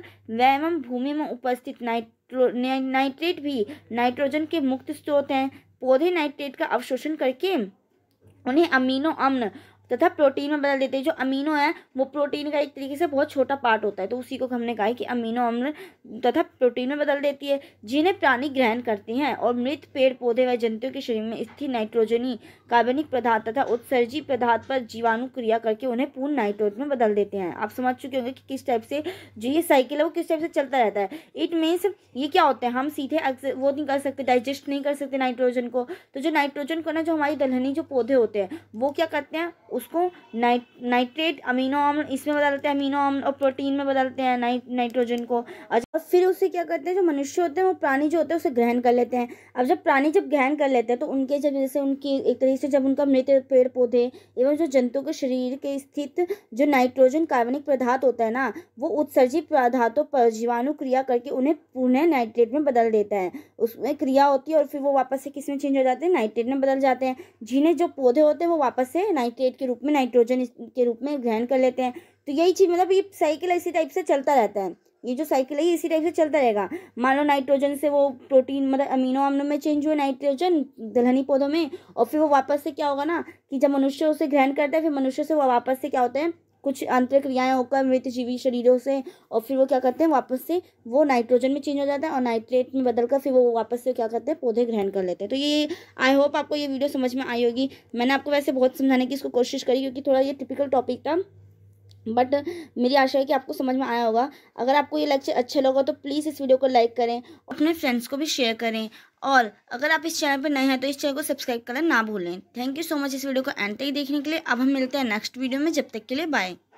एवं भूमि में उपस्थित नाइट्रो नाइट्रेट भी नाइट्रोजन के मुक्त स्रोत हैं पौधे नाइट्रेट का अवशोषण करके उन्हें अमीनो अम्ल तथा प्रोटीन में बदल देते हैं जो अमीनो है वो प्रोटीन का एक तरीके से बहुत छोटा पार्ट होता है तो उसी को हमने कहा है कि अमीनो अम्ल तथा प्रोटीन में बदल देती है जिन्हें प्राणी ग्रहण करते हैं और मृत पेड़ पौधे व जंतुओं के शरीर में स्थित नाइट्रोजनी कार्बनिक पदार्थ तथा उत्सर्जी पदार्थ पर जीवाणु क्रिया करके उन्हें पूर्ण नाइट्रोज में बदल देते हैं आप समझ चुके होंगे कि किस टाइप से जो ये साइकिल है वो किस टाइप से चलता रहता है इट मीन्स ये क्या होता है हम सीधे वो नहीं कर सकते डाइजेस्ट नहीं कर सकते नाइट्रोजन को तो जो नाइट्रोजन को ना जो हमारी दलहनी जो पौधे होते हैं वो क्या करते हैं उसको नाइट नाइट्रेट अमीनो अम्ल इसमें बदलते हैं अमीनो अम्ल और प्रोटीन में बदलते हैं नाइट नाइट्रोजन को अच्छा फिर उसे क्या करते हैं जो मनुष्य होते हैं वो प्राणी जो होते हैं उसे ग्रहण कर लेते हैं अब जब प्राणी जब ग्रहण कर लेते हैं तो उनके जब जैसे उनकी एक तरीके से जब उनका मृत पेड़ पौधे एवं जो जंतु के शरीर के स्थित जो नाइट्रोजन कार्बनिक पदार्थ होता है ना वो उत्सर्जित पदार्थों पर जीवाणु क्रिया करके उन्हें पुनः नाइट्रेट में बदल देता है उसमें क्रिया होती है और फिर वो वापस से किस में चेंज हो जाते हैं नाइट्रेट में बदल जाते हैं जिन्हें जो पौधे होते हैं वो वापस से नाइट्रेट के रूप में नाइट्रोजन के रूप में ग्रहण कर लेते हैं तो यही चीज़ मतलब ये साइकिल इसी टाइप से चलता रहता है ये जो साइकिल है ये इसी टाइप से चलता रहेगा मान लो नाइट्रोजन से वो प्रोटीन मतलब अमीनो अम्ल में चेंज हुए नाइट्रोजन दलहनी पौधों में और फिर वो वापस से क्या होगा ना कि जब मनुष्य उसे ग्रहण करता है फिर मनुष्य से वो वापस से क्या होते हैं कुछ आंतरिक क्रियाएं होकर मृतजीवी शरीरों से और फिर वो क्या करते हैं वापस से वो नाइट्रोजन में चेंज हो जाता है और नाइट्रेट में बदल कर फिर वो वापस से क्या करते हैं पौधे ग्रहण कर लेते हैं तो ये आई होप आपको ये वीडियो समझ में आई होगी मैंने आपको वैसे बहुत समझाने की इसको कोशिश करी क्योंकि थोड़ा ये टिपिकल टॉपिक था बट मेरी आशा है कि आपको समझ में आया होगा अगर आपको ये लेक्चर अच्छा लगा तो प्लीज़ इस वीडियो को लाइक करें और अपने फ्रेंड्स को भी शेयर करें और अगर आप इस चैनल पर नए हैं तो इस चैनल को सब्सक्राइब करना ना भूलें थैंक यू सो मच इस वीडियो को एंड तक देखने के लिए अब हम मिलते हैं नेक्स्ट वीडियो में जब तक के लिए बाय